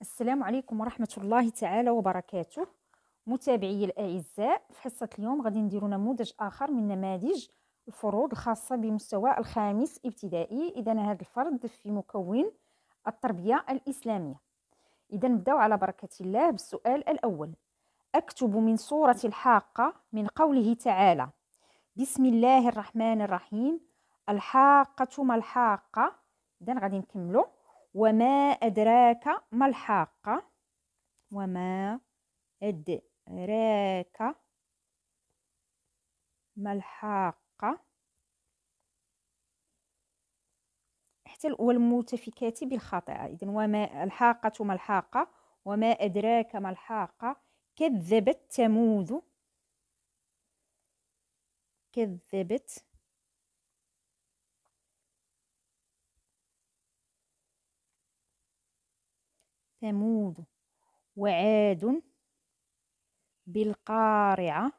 السلام عليكم ورحمة الله تعالى وبركاته متابعي الأعزاء في حصة اليوم غادي نديرو نموذج آخر من نماذج الفروض الخاصة بمستوى الخامس ابتدائي إذا هذا الفرد في مكون التربية الإسلامية إذا نبداو على بركة الله بالسؤال الأول أكتب من صورة الحاقة من قوله تعالى بسم الله الرحمن الرحيم الحاقة ما الحاقة إذا غادي نكملو وما أدراك ما الحاقة وما أدراك ما الحاقة حتى والمؤتفكات بالخاطئة إذن وما الحاقة ما الحاقة وما أدراك ما الحاقة كذبت تموذ كذبت ثمود وعاد بالقارعة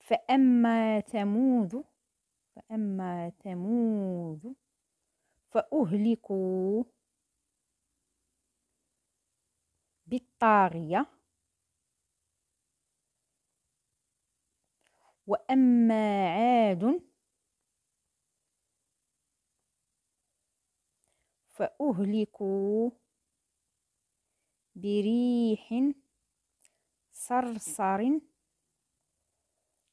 فأما ثمود فأما ثمود فأهلكوا بالطاغية وأما عاد فأهلكوا بريح صرصر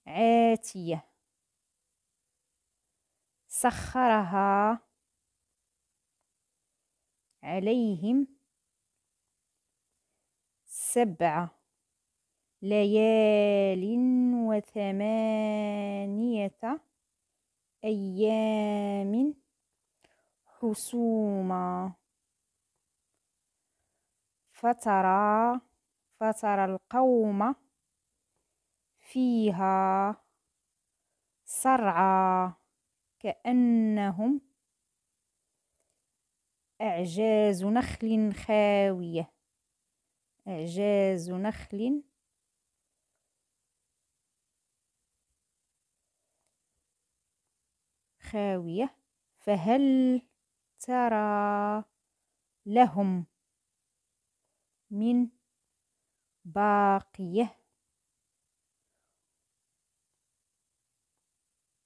عاتية سخرها عليهم سبع ليال وثمانية أيام الحسوم فترى فترى القوم فيها صرعى كأنهم إعجاز نخل خاوية إعجاز نخل خاوية فهل ترى لهم من باقية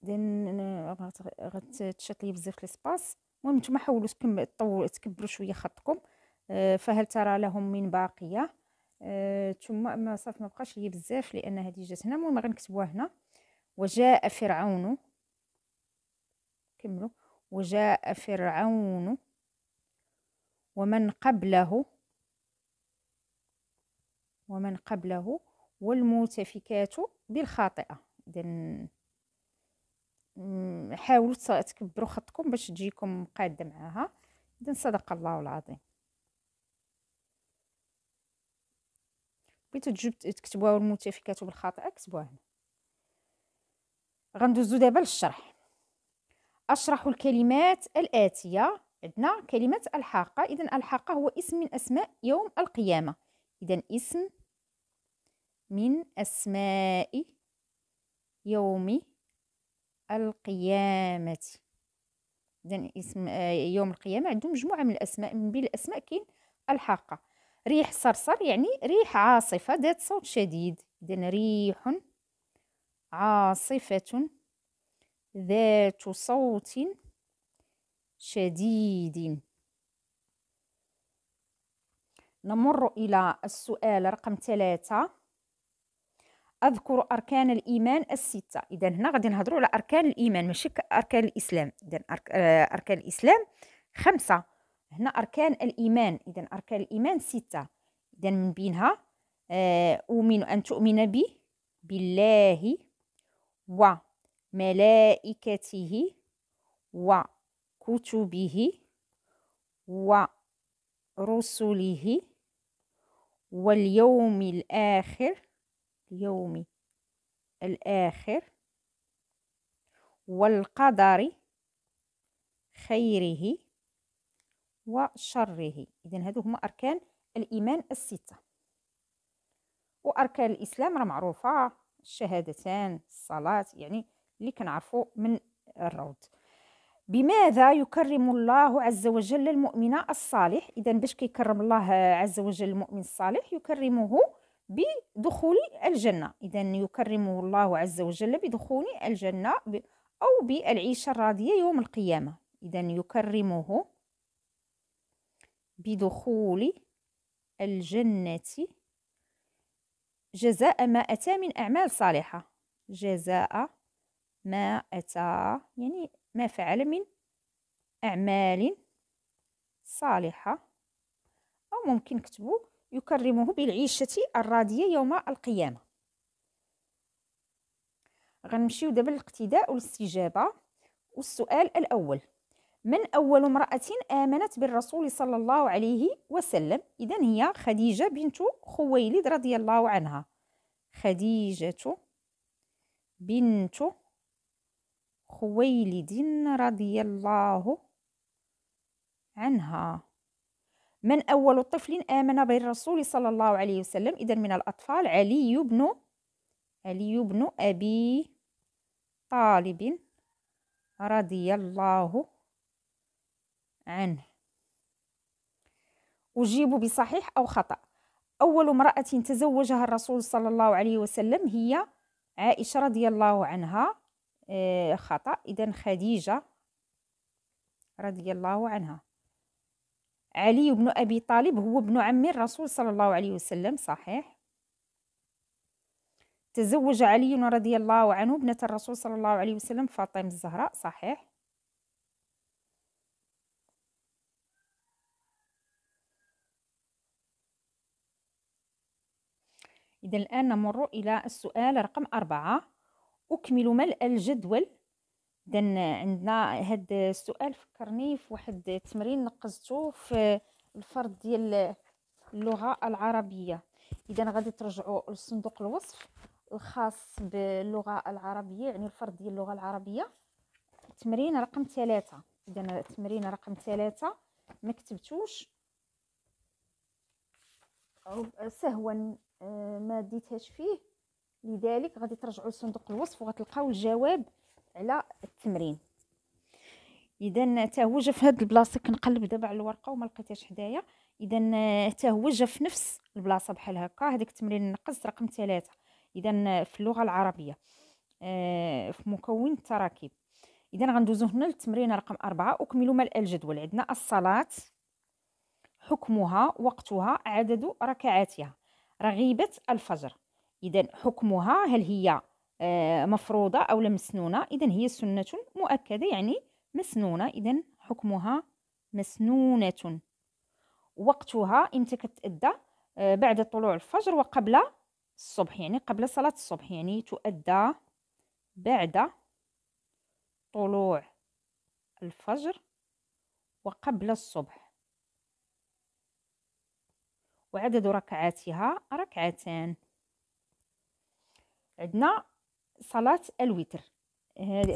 إذن غتشات لي بزاف ليسباس المهم نتوما حاولوا تكملوا تكبروا شويه خطكم آه، فهل ترى لهم من باقيه ثم آه، ما صافي ما بقاش لي بزاف لان هذه جات هنا المهم غنكتبوها هنا وجاء فرعون كملوا وجاء فرعون ومن قبله ومن قبله والمتفكات بالخاطئة إذن حاولوا تكبروا خطكم باش تجيكم قادة معاها إذن صدق الله العظيم بغيتو تجيب تكتبوها المتفكات بالخاطئة كتبوها هنا غندوزو دابا للشرح أشرح الكلمات الآتية عندنا كلمة الحاقة إذا الحاقة هو اسم من أسماء يوم القيامة إذا اسم من أسماء يوم القيامة إذا اسم آه، يوم القيامة عندهم مجموعة من الأسماء من بين الأسماء كاين الحاقة ريح صرصر يعني ريح عاصفة ذات صوت شديد إذا ريح عاصفة ذات صوت شديد نمر إلى السؤال رقم ثلاثة أذكر أركان الإيمان الستة إذا هنا غادي نهضروا على أركان الإيمان ماشي أركان الإسلام إذا آه، أركان الإسلام خمسة هنا أركان الإيمان إذا أركان الإيمان ستة إذا من بينها آه، أؤمن أن تؤمن بي بالله و ملائكته وكتبه ورسله واليوم الآخر اليوم الآخر والقدر خيره وشره إذن هذو هما أركان الإيمان الستة وأركان الإسلام راه معروفة الشهادتان الصلاة يعني اللي كنعرفو من الروض بماذا يكرم الله عز وجل المؤمن الصالح اذا باش كيكرم الله عز وجل المؤمن الصالح يكرمه بدخول الجنه اذا يكرمه الله عز وجل بدخول الجنه او بالعيشه الراضيه يوم القيامه اذا يكرمه بدخول الجنه جزاء ما اتى من اعمال صالحه جزاء ما أتى يعني ما فعل من أعمال صالحة أو ممكن كتبوا يكرمه بالعيشة الرادية يوم القيامة غنمشيو دابا للاقتداء والاستجابة والسؤال الأول من أول امرأة آمنت بالرسول صلى الله عليه وسلم إذا هي خديجة بنت خويلد رضي الله عنها خديجة بنت خويلد رضي الله عنها من أول طفل آمن بالرسول صلى الله عليه وسلم إذا من الأطفال علي بن علي بن أبي طالب رضي الله عنه أجيب بصحيح أو خطأ أول امرأة تزوجها الرسول صلى الله عليه وسلم هي عائشة رضي الله عنها آه، خطأ إذا خديجة رضي الله عنها علي بن أبي طالب هو ابن عم الرسول صلى الله عليه وسلم صحيح تزوج علي رضي الله عنه ابنة الرسول صلى الله عليه وسلم فاطمة الزهراء صحيح إذا الآن نمر إلى السؤال رقم أربعة أكمل ملء الجدول دن عندنا هاد السؤال فكرني في واحد التمرين نقزته في الفرض ديال اللغة العربية إذا غادي ترجعوا لصندوق الوصف الخاص باللغة العربية يعني الفرض ديال اللغة العربية التمرين رقم ثلاثة إذا التمرين رقم ثلاثة ما كتبتوش سهوا آه، ما ديتهاش فيه لذلك غادي ترجعوا لصندوق الوصف وغتلقاو الجواب على التمرين اذا حتى هو جا في هذه البلاصه كنقلب دابا على الورقه وما لقيتهاش حدايا اذا حتى هو جا في نفس البلاصه بحال هكا هذاك التمرين نقص رقم ثلاثة اذا في اللغه العربيه آه في مكون التراكيب اذا غندوزو هنا للتمرين رقم أربعة اكملوا ملء الجدول عندنا الصلاه حكمها وقتها عدد ركعاتها رغيبه الفجر إذا حكمها هل هي آه، مفروضة أو مسنونة إذا هي سنة مؤكدة يعني مسنونة إذا حكمها مسنونة وقتها إمتى كتأدى آه، بعد طلوع الفجر وقبل الصبح يعني قبل صلاة الصبح يعني تؤدى بعد طلوع الفجر وقبل الصبح وعدد ركعاتها ركعتان عندنا صلاة الوتر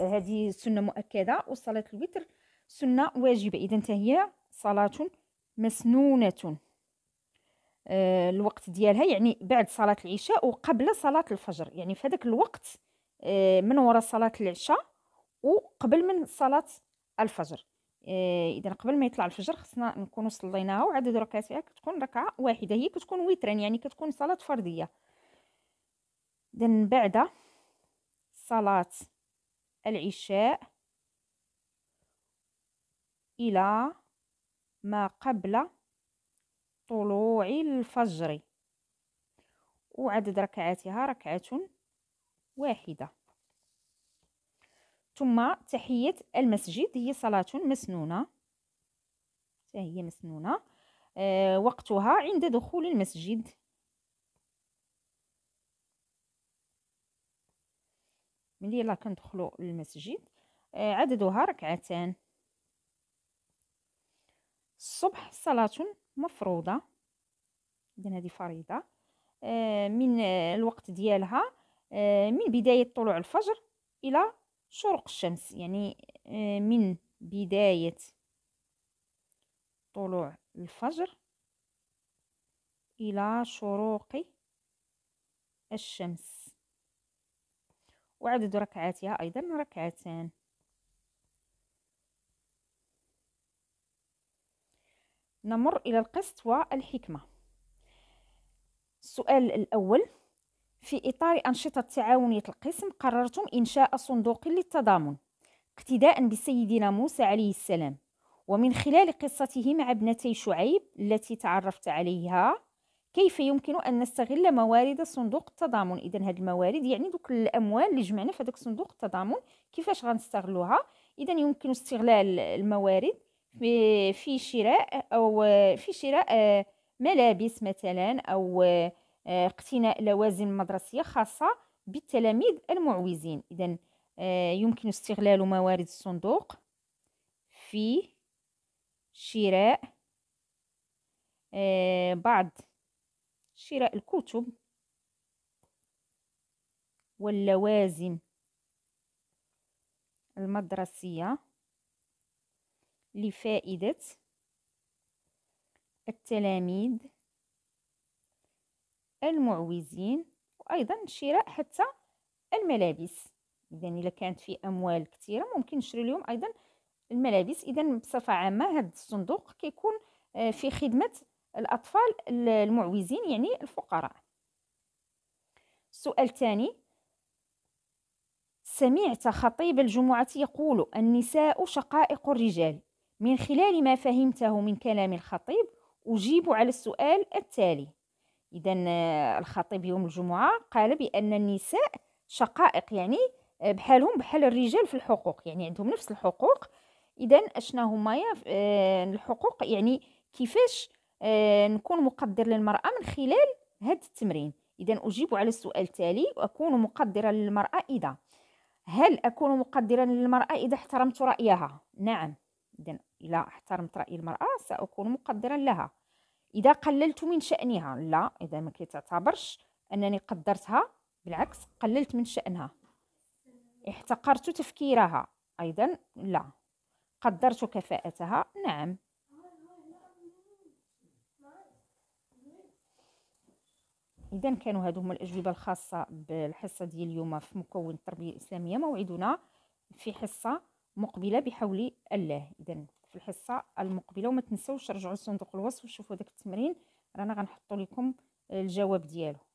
هذه سنة مؤكدة وصلاة الوتر سنة واجبة إذا تهي صلاة مسنونة آه، الوقت ديالها يعني بعد صلاة العشاء وقبل صلاة الفجر يعني في هذاك الوقت آه، من وراء صلاة العشاء وقبل من صلاة الفجر آه، اذا قبل ما يطلع الفجر خصنا نكونوا صليناها وعدد ركعاتها كتكون ركعه واحده هي كتكون وترا يعني كتكون صلاه فرديه من بعد صلاة العشاء إلى ما قبل طلوع الفجر وعدد ركعاتها ركعة واحدة ثم تحية المسجد هي صلاة مسنونة هي مسنونة آه، وقتها عند دخول المسجد ملي يلا كندخلو للمسجد آه، عددها ركعتان الصبح صلاة مفروضة إذن هذه فريضة آه، من آه، الوقت ديالها من بداية طلوع الفجر إلى شروق الشمس يعني من بداية طلوع الفجر إلى شروق الشمس وعدد ركعاتها أيضا ركعتان نمر إلى القسط والحكمة السؤال الأول في إطار أنشطة تعاونية القسم قررتم إنشاء صندوق للتضامن اقتداء بسيدنا موسى عليه السلام ومن خلال قصته مع ابنتي شعيب التي تعرفت عليها كيف يمكن أن نستغل موارد صندوق التضامن إذا هاد الموارد يعني دوك الأموال اللي جمعنا في هذاك صندوق التضامن كيفاش غنستغلوها إذا يمكن استغلال الموارد في شراء أو في شراء آه، ملابس مثلا أو آه، اقتناء لوازم مدرسية خاصة بالتلاميذ المعوزين إذا آه، يمكن استغلال موارد الصندوق في شراء بعض شراء الكتب واللوازم المدرسية لفائدة التلاميذ المعوزين وأيضا شراء حتى الملابس إذا إلا كانت في أموال كثيرة ممكن نشري لهم أيضا الملابس إذا بصفة عامة هذا الصندوق كيكون آه، في خدمة الأطفال المعوزين يعني الفقراء السؤال الثاني سمعت خطيب الجمعة يقول النساء شقائق الرجال من خلال ما فهمته من كلام الخطيب أجيب على السؤال التالي إذا الخطيب يوم الجمعة قال بأن النساء شقائق يعني بحالهم بحال الرجال في الحقوق يعني عندهم نفس الحقوق إذا أشنا هما آه، الحقوق يعني كيفاش آه، نكون مقدر للمرأة من خلال هذا التمرين إذا أجيب على السؤال التالي أكون مقدرا للمرأة إذا هل أكون مقدرا للمرأة إذا احترمت رأيها؟ نعم إذا إذا احترمت رأي المرأة سأكون مقدرا لها إذا قللت من شأنها لا إذا ما كتعتبرش أنني قدرتها بالعكس قللت من شأنها احتقرت تفكيرها أيضا لا قدرت كفاءتها نعم اذا كانوا هادو هما الاجوبه الخاصه بالحصه ديال اليوم في مكون التربيه الاسلاميه موعدنا في حصه مقبله بحول الله اذا في الحصه المقبله وما تنسوش رجعوا لصندوق الوصف وشوفوا داك التمرين رانا غنحطوا لكم الجواب ديالو